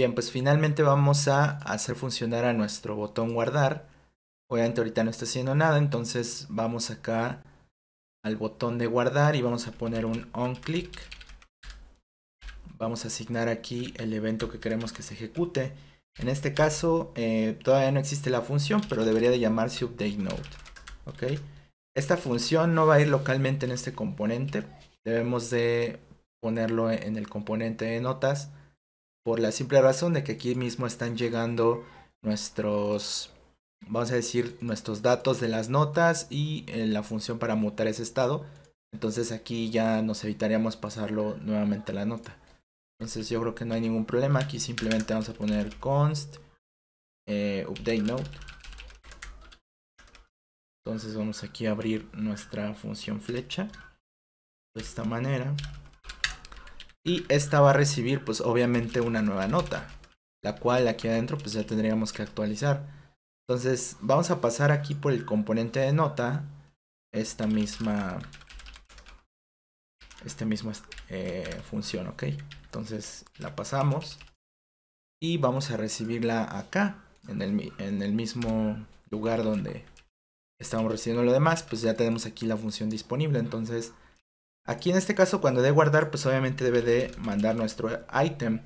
Bien, pues finalmente vamos a hacer funcionar a nuestro botón guardar. Obviamente ahorita no está haciendo nada, entonces vamos acá al botón de guardar y vamos a poner un on click. Vamos a asignar aquí el evento que queremos que se ejecute. En este caso eh, todavía no existe la función, pero debería de llamarse update Esta función no va a ir localmente en este componente. Debemos de ponerlo en el componente de notas por la simple razón de que aquí mismo están llegando nuestros, vamos a decir, nuestros datos de las notas y eh, la función para mutar ese estado. Entonces aquí ya nos evitaríamos pasarlo nuevamente a la nota. Entonces yo creo que no hay ningún problema. Aquí simplemente vamos a poner const eh, update note. Entonces vamos aquí a abrir nuestra función flecha de esta manera. Y esta va a recibir pues obviamente una nueva nota, la cual aquí adentro pues ya tendríamos que actualizar. Entonces vamos a pasar aquí por el componente de nota, esta misma, esta misma eh, función, ¿ok? Entonces la pasamos y vamos a recibirla acá, en el, en el mismo lugar donde estamos recibiendo lo demás, pues ya tenemos aquí la función disponible, entonces Aquí en este caso cuando de guardar pues obviamente debe de mandar nuestro item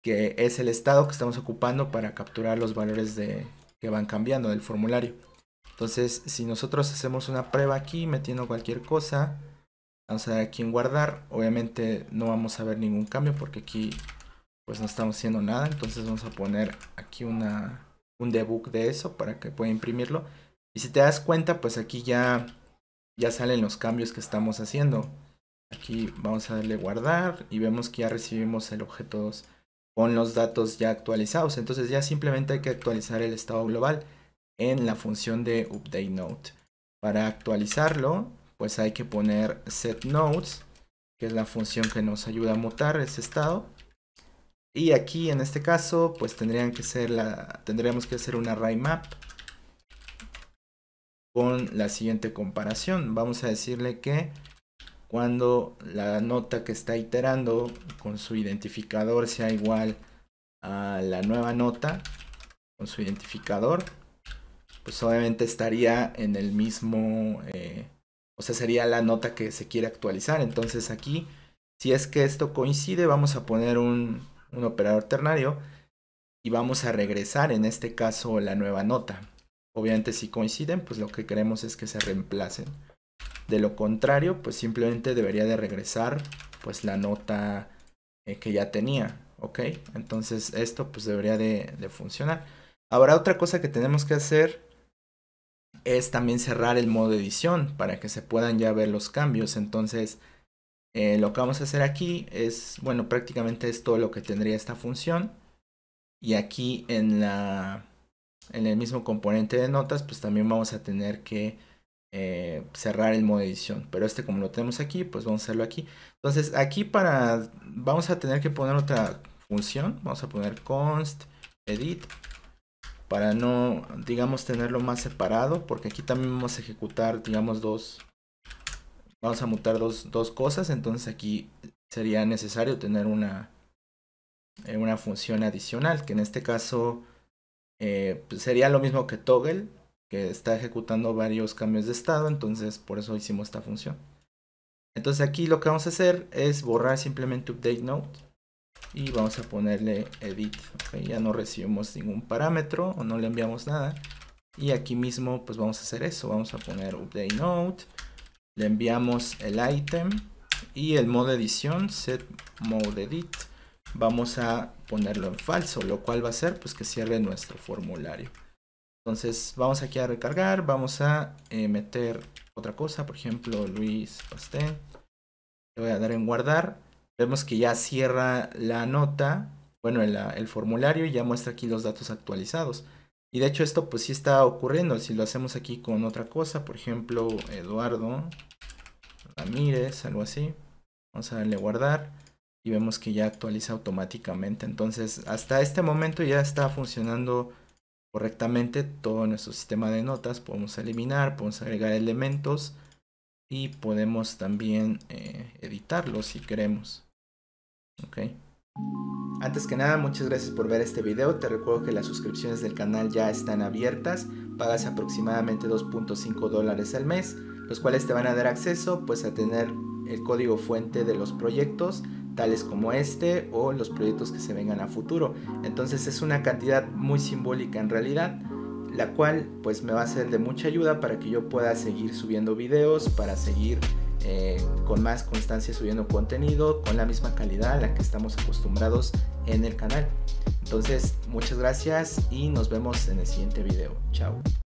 que es el estado que estamos ocupando para capturar los valores de, que van cambiando del formulario. Entonces si nosotros hacemos una prueba aquí metiendo cualquier cosa, vamos a dar aquí en guardar, obviamente no vamos a ver ningún cambio porque aquí pues no estamos haciendo nada, entonces vamos a poner aquí una, un debug de eso para que pueda imprimirlo. Y si te das cuenta pues aquí ya, ya salen los cambios que estamos haciendo y vamos a darle guardar y vemos que ya recibimos el objeto con los datos ya actualizados. Entonces ya simplemente hay que actualizar el estado global en la función de update note. Para actualizarlo, pues hay que poner set que es la función que nos ayuda a mutar ese estado. Y aquí en este caso, pues tendrían que ser la, tendríamos que hacer un array map con la siguiente comparación. Vamos a decirle que cuando la nota que está iterando con su identificador sea igual a la nueva nota con su identificador, pues obviamente estaría en el mismo, eh, o sea, sería la nota que se quiere actualizar. Entonces aquí, si es que esto coincide, vamos a poner un operador ternario y vamos a regresar, en este caso, la nueva nota. Obviamente si coinciden, pues lo que queremos es que se reemplacen. De lo contrario, pues simplemente debería de regresar pues la nota eh, que ya tenía, ¿ok? Entonces esto pues debería de, funcionar. Ahora otra cosa que tenemos que hacer es también cerrar el modo edición para que se puedan ya ver los cambios. Entonces, eh, lo que vamos a hacer aquí es, bueno, prácticamente es todo lo que tendría esta función. Y aquí en, la, en el mismo componente de notas, pues también vamos a tener que eh, cerrar el modo edición. Pero este como lo tenemos aquí, pues vamos a hacerlo aquí. Entonces aquí para vamos a tener que poner otra función. Vamos a poner const edit para no, digamos, tenerlo más separado. Porque aquí también vamos a ejecutar, digamos, dos... Vamos a mutar dos, dos cosas. Entonces aquí sería necesario tener una, eh, una función adicional. Que en este caso eh, pues, sería lo mismo que toggle que está ejecutando varios cambios de estado, entonces por eso hicimos esta función. Entonces aquí lo que vamos a hacer es borrar simplemente update y vamos a ponerle edit. ya no recibimos ningún parámetro o no le enviamos nada. Y aquí mismo pues vamos a hacer eso, vamos a poner update node, le enviamos el item y el modo edición set mode edit vamos a ponerlo en falso, lo cual va a ser pues que cierre nuestro formulario. Entonces vamos aquí a recargar, vamos a eh, meter otra cosa, por ejemplo Luis Pastel. Le voy a dar en guardar. Vemos que ya cierra la nota, bueno, el, formulario y ya muestra aquí los datos actualizados. Y de hecho esto pues sí está ocurriendo, si lo hacemos aquí con otra cosa, por ejemplo Eduardo Ramírez, algo así. Vamos a darle guardar y vemos que ya actualiza automáticamente. Entonces hasta este momento ya está funcionando correctamente todo nuestro sistema de notas. Podemos eliminar, podemos agregar elementos y podemos también eh, editarlo si queremos. Antes que nada, muchas gracias por ver este video. Te recuerdo que las suscripciones del canal ya están abiertas. Pagas aproximadamente 2.5 dólares al mes, los cuales te van a dar acceso pues, a tener el código fuente de los proyectos tales como este o los proyectos que se vengan a futuro. Entonces es una cantidad muy simbólica en realidad, la cual pues me va a ser de mucha ayuda para que yo pueda seguir subiendo videos, para seguir eh, con más constancia subiendo contenido, con la misma calidad a la que estamos acostumbrados en el canal. Entonces muchas gracias y nos vemos en el siguiente video. Chao.